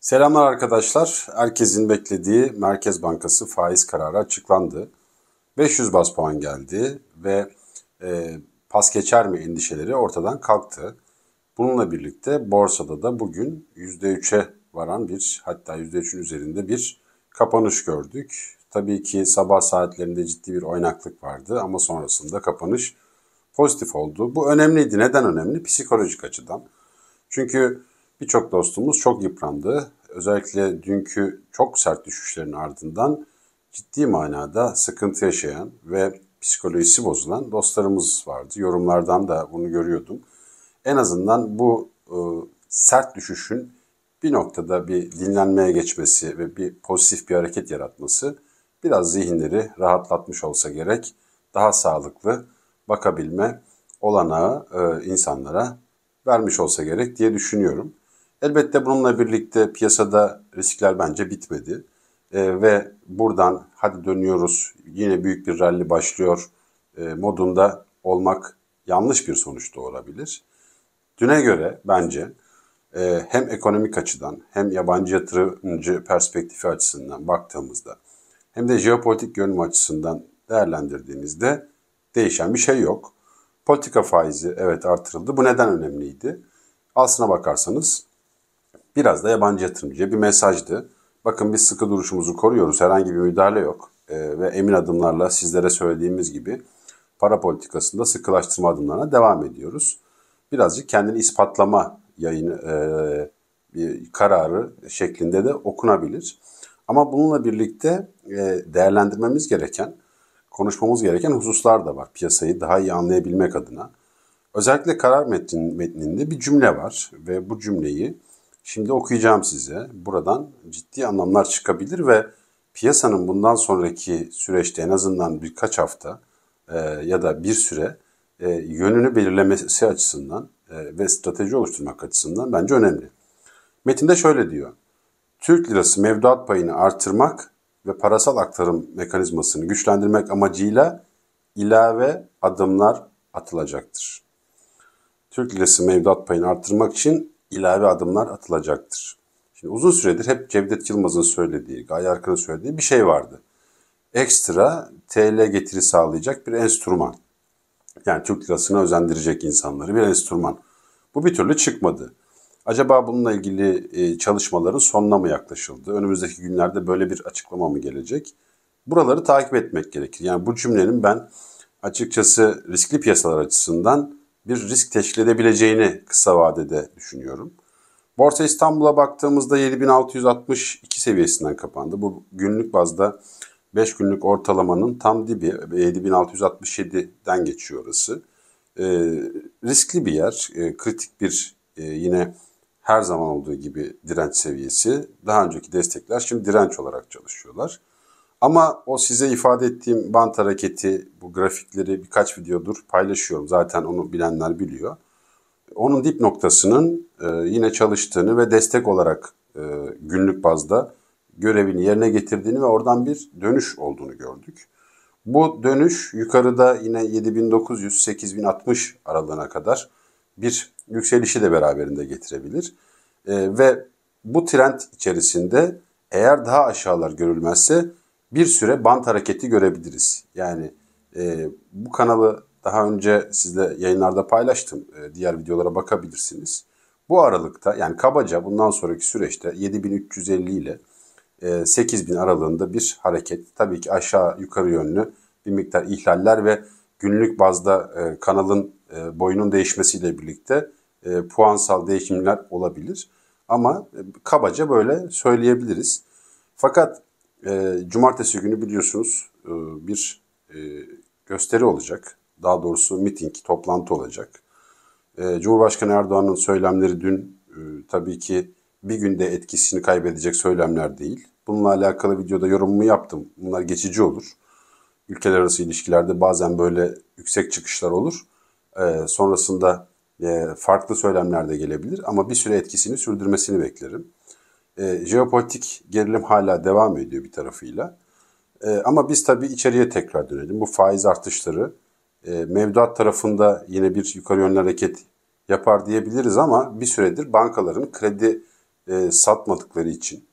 Selamlar arkadaşlar. Herkesin beklediği Merkez Bankası faiz kararı açıklandı. 500 bas puan geldi ve e, pas geçer mi endişeleri ortadan kalktı. Bununla birlikte borsada da bugün %3'e varan bir hatta %3'ün üzerinde bir kapanış gördük. Tabii ki sabah saatlerinde ciddi bir oynaklık vardı ama sonrasında kapanış pozitif oldu. Bu önemliydi. Neden önemli? Psikolojik açıdan. Çünkü Birçok dostumuz çok yıprandı. Özellikle dünkü çok sert düşüşlerin ardından ciddi manada sıkıntı yaşayan ve psikolojisi bozulan dostlarımız vardı. Yorumlardan da bunu görüyordum. En azından bu e, sert düşüşün bir noktada bir dinlenmeye geçmesi ve bir pozitif bir hareket yaratması biraz zihinleri rahatlatmış olsa gerek daha sağlıklı bakabilme olanağı e, insanlara vermiş olsa gerek diye düşünüyorum. Elbette bununla birlikte piyasada riskler bence bitmedi. E, ve buradan hadi dönüyoruz yine büyük bir rally başlıyor e, modunda olmak yanlış bir sonuç doğurabilir. Düne göre bence e, hem ekonomik açıdan hem yabancı yatırımcı perspektifi açısından baktığımızda hem de jeopolitik görünüm açısından değerlendirdiğimizde değişen bir şey yok. Politika faizi evet artırıldı. Bu neden önemliydi? Aslına bakarsanız Biraz da yabancı yatırımcıya bir mesajdı. Bakın biz sıkı duruşumuzu koruyoruz. Herhangi bir müdahale yok. E, ve emin adımlarla sizlere söylediğimiz gibi para politikasında sıkılaştırma adımlarına devam ediyoruz. Birazcık kendini ispatlama yayını e, bir kararı şeklinde de okunabilir. Ama bununla birlikte e, değerlendirmemiz gereken, konuşmamız gereken hususlar da var piyasayı daha iyi anlayabilmek adına. Özellikle karar metnin, metninde bir cümle var ve bu cümleyi Şimdi okuyacağım size. Buradan ciddi anlamlar çıkabilir ve piyasanın bundan sonraki süreçte en azından birkaç hafta e, ya da bir süre e, yönünü belirlemesi açısından e, ve strateji oluşturmak açısından bence önemli. Metinde şöyle diyor. Türk lirası mevduat payını artırmak ve parasal aktarım mekanizmasını güçlendirmek amacıyla ilave adımlar atılacaktır. Türk lirası mevduat payını artırmak için ilave adımlar atılacaktır. Şimdi uzun süredir hep Cevdet Yılmaz'ın söylediği, Gaye Arkan'ın söylediği bir şey vardı. Ekstra TL getiri sağlayacak bir enstrüman. Yani Türk lirasını özendirecek insanları bir enstrüman. Bu bir türlü çıkmadı. Acaba bununla ilgili e, çalışmaların sonuna mı yaklaşıldı? Önümüzdeki günlerde böyle bir açıklama mı gelecek? Buraları takip etmek gerekir. Yani bu cümlenin ben açıkçası riskli piyasalar açısından bir risk teşkil edebileceğini kısa vadede düşünüyorum. Borsa İstanbul'a baktığımızda 7662 seviyesinden kapandı. Bu günlük bazda 5 günlük ortalamanın tam dibi 7667'den geçiyor orası. E, riskli bir yer, e, kritik bir e, yine her zaman olduğu gibi direnç seviyesi. Daha önceki destekler şimdi direnç olarak çalışıyorlar. Ama o size ifade ettiğim bant hareketi, bu grafikleri birkaç videodur paylaşıyorum. Zaten onu bilenler biliyor. Onun dip noktasının e, yine çalıştığını ve destek olarak e, günlük bazda görevini yerine getirdiğini ve oradan bir dönüş olduğunu gördük. Bu dönüş yukarıda yine 7900-8060 aralığına kadar bir yükselişi de beraberinde getirebilir. E, ve bu trend içerisinde eğer daha aşağılar görülmezse bir süre bant hareketi görebiliriz. Yani e, bu kanalı daha önce sizle yayınlarda paylaştım. E, diğer videolara bakabilirsiniz. Bu aralıkta yani kabaca bundan sonraki süreçte 7350 ile 8000 e, aralığında bir hareket. Tabii ki aşağı yukarı yönlü bir miktar ihlaller ve günlük bazda e, kanalın e, boyunun değişmesiyle birlikte puansal değişimler olabilir. Ama kabaca böyle söyleyebiliriz. Fakat e, cumartesi günü biliyorsunuz e, bir e, gösteri olacak. Daha doğrusu miting, toplantı olacak. E, Cumhurbaşkanı Erdoğan'ın söylemleri dün e, tabii ki bir günde etkisini kaybedecek söylemler değil. Bununla alakalı videoda yorumumu yaptım. Bunlar geçici olur. Ülkeler arası ilişkilerde bazen böyle yüksek çıkışlar olur. E, sonrasında e, farklı söylemler de gelebilir ama bir süre etkisini sürdürmesini beklerim. E, jeopolitik gerilim hala devam ediyor bir tarafıyla. E, ama biz tabii içeriye tekrar dönelim. Bu faiz artışları e, mevduat tarafında yine bir yukarı yönlü hareket yapar diyebiliriz ama bir süredir bankaların kredi e, satmadıkları için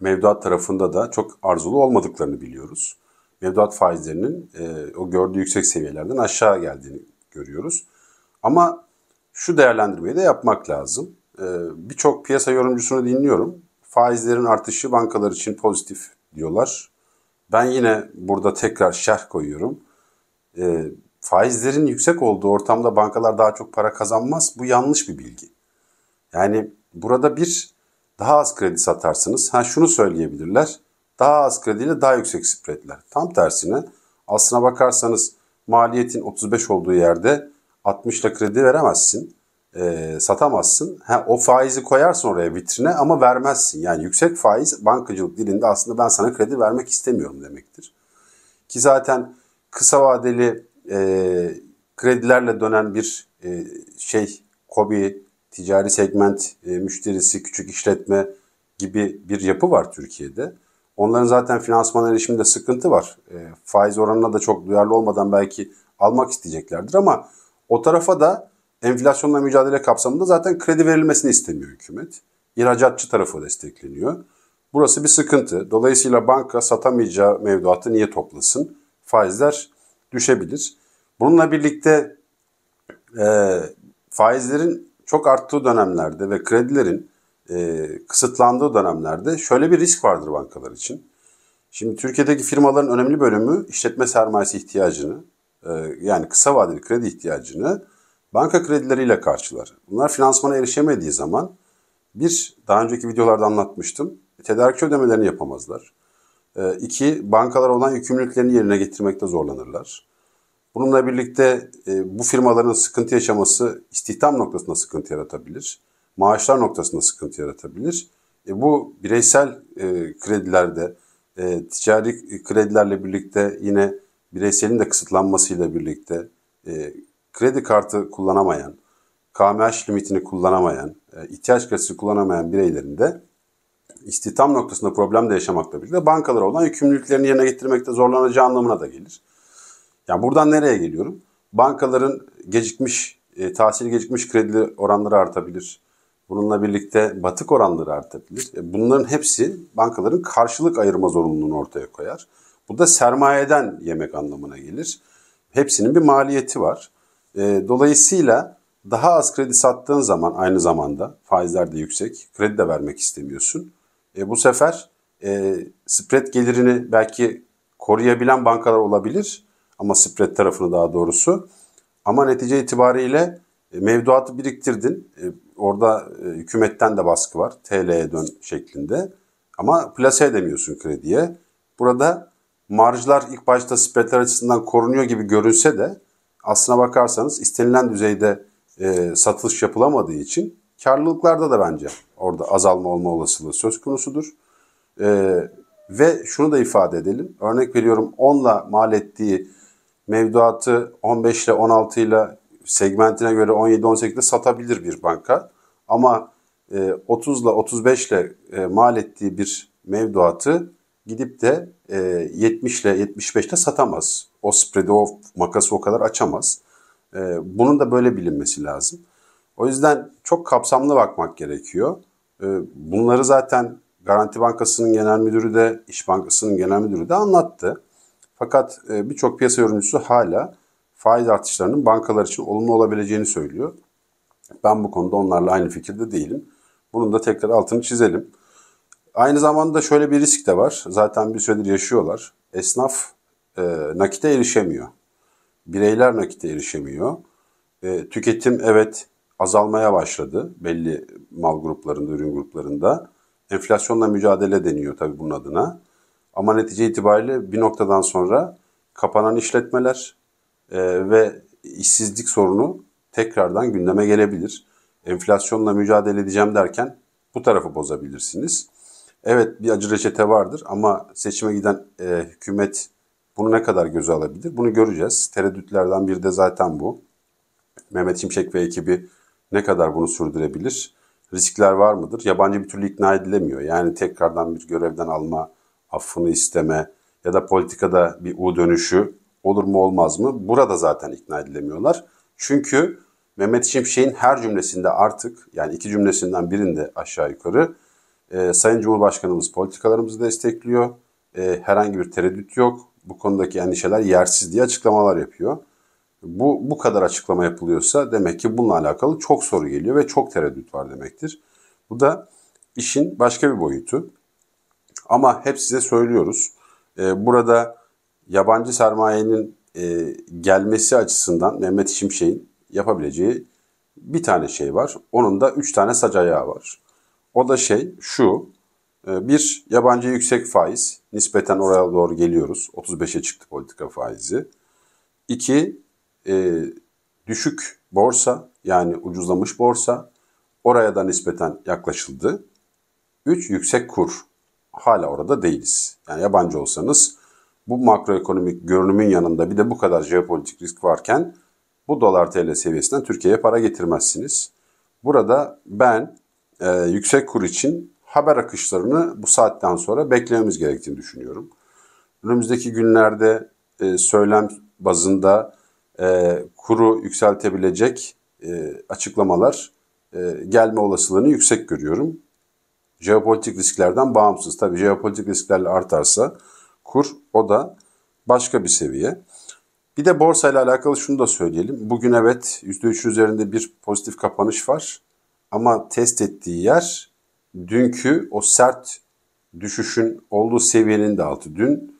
mevduat tarafında da çok arzulu olmadıklarını biliyoruz. Mevduat faizlerinin e, o gördüğü yüksek seviyelerden aşağı geldiğini görüyoruz. Ama şu değerlendirmeyi de yapmak lazım. Ee, birçok piyasa yorumcusunu dinliyorum. Faizlerin artışı bankalar için pozitif diyorlar. Ben yine burada tekrar şerh koyuyorum. Ee, faizlerin yüksek olduğu ortamda bankalar daha çok para kazanmaz. Bu yanlış bir bilgi. Yani burada bir daha az kredi satarsınız. Ha şunu söyleyebilirler. Daha az krediyle daha yüksek spreadler. Tam tersine aslına bakarsanız maliyetin 35 olduğu yerde 60 ile kredi veremezsin e, satamazsın. Ha, o faizi koyarsın oraya vitrine ama vermezsin. Yani yüksek faiz bankacılık dilinde aslında ben sana kredi vermek istemiyorum demektir. Ki zaten kısa vadeli e, kredilerle dönen bir e, şey kobi ticari segment e, müşterisi küçük işletme gibi bir yapı var Türkiye'de. Onların zaten finansman erişiminde sıkıntı var. E, faiz oranına da çok duyarlı olmadan belki almak isteyeceklerdir ama o tarafa da enflasyonla mücadele kapsamında zaten kredi verilmesini istemiyor hükümet. İhracatçı tarafı destekleniyor. Burası bir sıkıntı. Dolayısıyla banka satamayacağı mevduatı niye toplasın? Faizler düşebilir. Bununla birlikte e, faizlerin çok arttığı dönemlerde ve kredilerin e, kısıtlandığı dönemlerde şöyle bir risk vardır bankalar için. Şimdi Türkiye'deki firmaların önemli bölümü işletme sermayesi ihtiyacını e, yani kısa vadeli kredi ihtiyacını Banka kredileriyle karşılar. Bunlar finansmana erişemediği zaman bir, daha önceki videolarda anlatmıştım. Tedarikçi ödemelerini yapamazlar. E, iki, bankalara olan yükümlülüklerini yerine getirmekte zorlanırlar. Bununla birlikte e, bu firmaların sıkıntı yaşaması istihdam noktasında sıkıntı yaratabilir. Maaşlar noktasında sıkıntı yaratabilir. E, bu bireysel e, kredilerde, e, ticari e, kredilerle birlikte yine bireyselin de kısıtlanmasıyla birlikte e, kredi kartı kullanamayan, KMH limitini kullanamayan, e, ihtiyaç kredisi kullanamayan bireylerin de istihdam noktasında problem de yaşamakla birlikte bankalara olan yükümlülüklerini yerine getirmekte zorlanacağı anlamına da gelir. Yani buradan nereye geliyorum? Bankaların gecikmiş, e, tahsil gecikmiş kredili oranları artabilir. Bununla birlikte batık oranları artabilir. E, bunların hepsi bankaların karşılık ayırma zorunluluğunu ortaya koyar. Bu da sermayeden yemek anlamına gelir. Hepsinin bir maliyeti var. E, dolayısıyla daha az kredi sattığın zaman aynı zamanda faizler de yüksek, kredi de vermek istemiyorsun. E, bu sefer e, spread gelirini belki koruyabilen bankalar olabilir ama spread tarafını daha doğrusu. Ama netice itibariyle e, mevduatı biriktirdin. E, orada e, hükümetten de baskı var. TL'ye dön şeklinde. Ama plase edemiyorsun krediye. Burada marjlar ilk başta spreadler açısından korunuyor gibi görünse de aslına bakarsanız istenilen düzeyde e, satış yapılamadığı için karlılıklarda da bence orada azalma olma olasılığı söz konusudur. E, ve şunu da ifade edelim. Örnek veriyorum 10 10'la mal ettiği mevduatı 15 ile 16 ile segmentine göre 17-18'de satabilir bir banka. Ama 30 e, ile 35 ile e, mal ettiği bir mevduatı gidip de 70 e, ile 75'te satamaz. O spread'i, o makası o kadar açamaz. E, bunun da böyle bilinmesi lazım. O yüzden çok kapsamlı bakmak gerekiyor. E, bunları zaten Garanti Bankası'nın genel müdürü de, İş Bankası'nın genel müdürü de anlattı. Fakat birçok piyasa yorumcusu hala faiz artışlarının bankalar için olumlu olabileceğini söylüyor. Ben bu konuda onlarla aynı fikirde değilim. Bunun da tekrar altını çizelim. Aynı zamanda şöyle bir risk de var. Zaten bir süredir yaşıyorlar. Esnaf e, nakite erişemiyor. Bireyler nakite erişemiyor. E, tüketim evet azalmaya başladı belli mal gruplarında, ürün gruplarında. Enflasyonla mücadele deniyor tabii bunun adına. Ama netice itibariyle bir noktadan sonra kapanan işletmeler e, ve işsizlik sorunu tekrardan gündeme gelebilir. Enflasyonla mücadele edeceğim derken bu tarafı bozabilirsiniz. Evet bir acı reçete vardır ama seçime giden e, hükümet bunu ne kadar göze alabilir? Bunu göreceğiz. Tereddütlerden biri de zaten bu. Mehmet Şimşek ve ekibi ne kadar bunu sürdürebilir? Riskler var mıdır? Yabancı bir türlü ikna edilemiyor. Yani tekrardan bir görevden alma, affını isteme ya da politikada bir U dönüşü olur mu olmaz mı? Burada zaten ikna edilemiyorlar. Çünkü Mehmet Şimşek'in her cümlesinde artık yani iki cümlesinden birinde aşağı yukarı e, Sayın Cumhurbaşkanımız politikalarımızı destekliyor. E, herhangi bir tereddüt yok. Bu konudaki endişeler yersiz diye açıklamalar yapıyor. Bu, bu kadar açıklama yapılıyorsa demek ki bununla alakalı çok soru geliyor ve çok tereddüt var demektir. Bu da işin başka bir boyutu. Ama hep size söylüyoruz. E, burada yabancı sermayenin e, gelmesi açısından Mehmet Şimşek'in yapabileceği bir tane şey var. Onun da üç tane sac ayağı var. O da şey şu. E, bir yabancı yüksek faiz. Nispeten oraya doğru geliyoruz. 35'e çıktı politika faizi. İki e, düşük borsa yani ucuzlamış borsa. Oraya da nispeten yaklaşıldı. Üç yüksek kur. Hala orada değiliz. Yani yabancı olsanız bu makroekonomik görünümün yanında bir de bu kadar jeopolitik risk varken bu dolar TL seviyesinden Türkiye'ye para getirmezsiniz. Burada ben e, yüksek kur için haber akışlarını bu saatten sonra beklememiz gerektiğini düşünüyorum. Önümüzdeki günlerde e, söylem bazında e, kuru yükseltebilecek e, açıklamalar e, gelme olasılığını yüksek görüyorum. Jeopolitik risklerden bağımsız. Tabii jeopolitik risklerle artarsa kur o da başka bir seviye. Bir de borsa alakalı şunu da söyleyelim. Bugün evet %3 üzerinde bir pozitif kapanış var. Ama test ettiği yer dünkü o sert düşüşün olduğu seviyenin de altı. Dün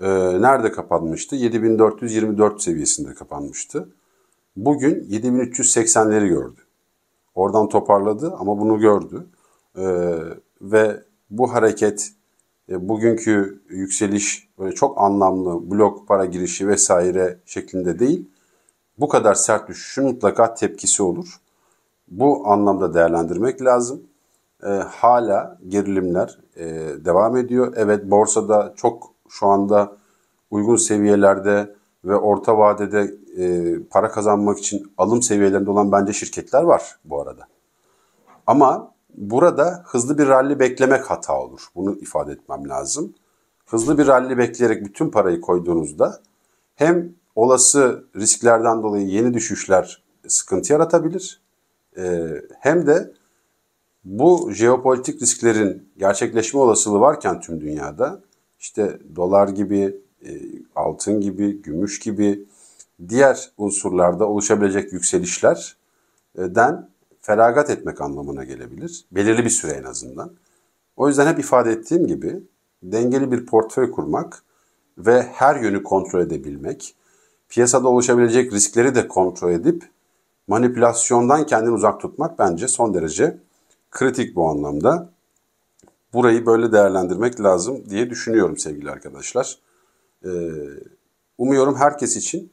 e, nerede kapanmıştı? 7424 seviyesinde kapanmıştı. Bugün 7380'leri gördü. Oradan toparladı ama bunu gördü. E, ve bu hareket e, bugünkü yükseliş böyle çok anlamlı blok para girişi vesaire şeklinde değil. Bu kadar sert düşüşün mutlaka tepkisi olur bu anlamda değerlendirmek lazım. E, hala gerilimler e, devam ediyor. Evet borsada çok şu anda uygun seviyelerde ve orta vadede e, para kazanmak için alım seviyelerinde olan bence şirketler var bu arada. Ama burada hızlı bir rally beklemek hata olur. Bunu ifade etmem lazım. Hızlı bir rally bekleyerek bütün parayı koyduğunuzda hem olası risklerden dolayı yeni düşüşler sıkıntı yaratabilir ee, hem de bu jeopolitik risklerin gerçekleşme olasılığı varken tüm dünyada işte dolar gibi, e, altın gibi, gümüş gibi diğer unsurlarda oluşabilecek yükselişlerden feragat etmek anlamına gelebilir. Belirli bir süre en azından. O yüzden hep ifade ettiğim gibi dengeli bir portföy kurmak ve her yönü kontrol edebilmek, piyasada oluşabilecek riskleri de kontrol edip manipülasyondan kendini uzak tutmak bence son derece kritik bu anlamda. Burayı böyle değerlendirmek lazım diye düşünüyorum sevgili arkadaşlar. Ee, umuyorum herkes için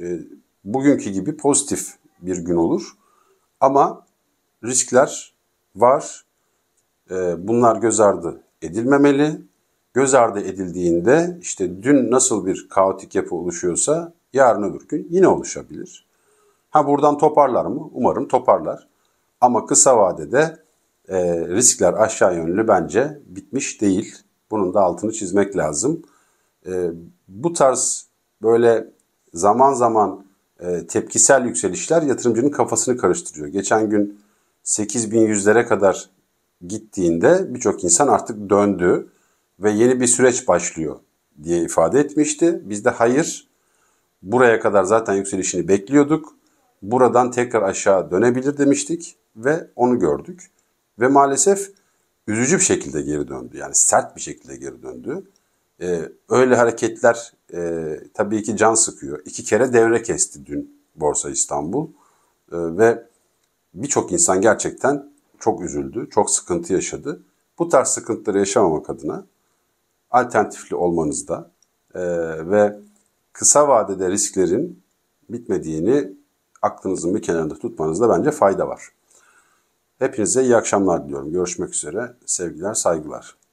e, bugünkü gibi pozitif bir gün olur. Ama riskler var. Ee, bunlar göz ardı edilmemeli. Göz ardı edildiğinde işte dün nasıl bir kaotik yapı oluşuyorsa yarın öbür gün yine oluşabilir. Ha buradan toparlar mı? Umarım toparlar. Ama kısa vadede e, riskler aşağı yönlü bence bitmiş değil. Bunun da altını çizmek lazım. E, bu tarz böyle zaman zaman e, tepkisel yükselişler yatırımcının kafasını karıştırıyor. Geçen gün 8100'lere kadar gittiğinde birçok insan artık döndü ve yeni bir süreç başlıyor diye ifade etmişti. Biz de hayır buraya kadar zaten yükselişini bekliyorduk buradan tekrar aşağı dönebilir demiştik ve onu gördük. Ve maalesef üzücü bir şekilde geri döndü. Yani sert bir şekilde geri döndü. Ee, öyle hareketler e, tabii ki can sıkıyor. İki kere devre kesti dün Borsa İstanbul. Ee, ve birçok insan gerçekten çok üzüldü, çok sıkıntı yaşadı. Bu tarz sıkıntıları yaşamamak adına alternatifli olmanızda e, ve kısa vadede risklerin bitmediğini aklınızın bir kenarında tutmanızda bence fayda var. Hepinize iyi akşamlar diliyorum. Görüşmek üzere. Sevgiler, saygılar.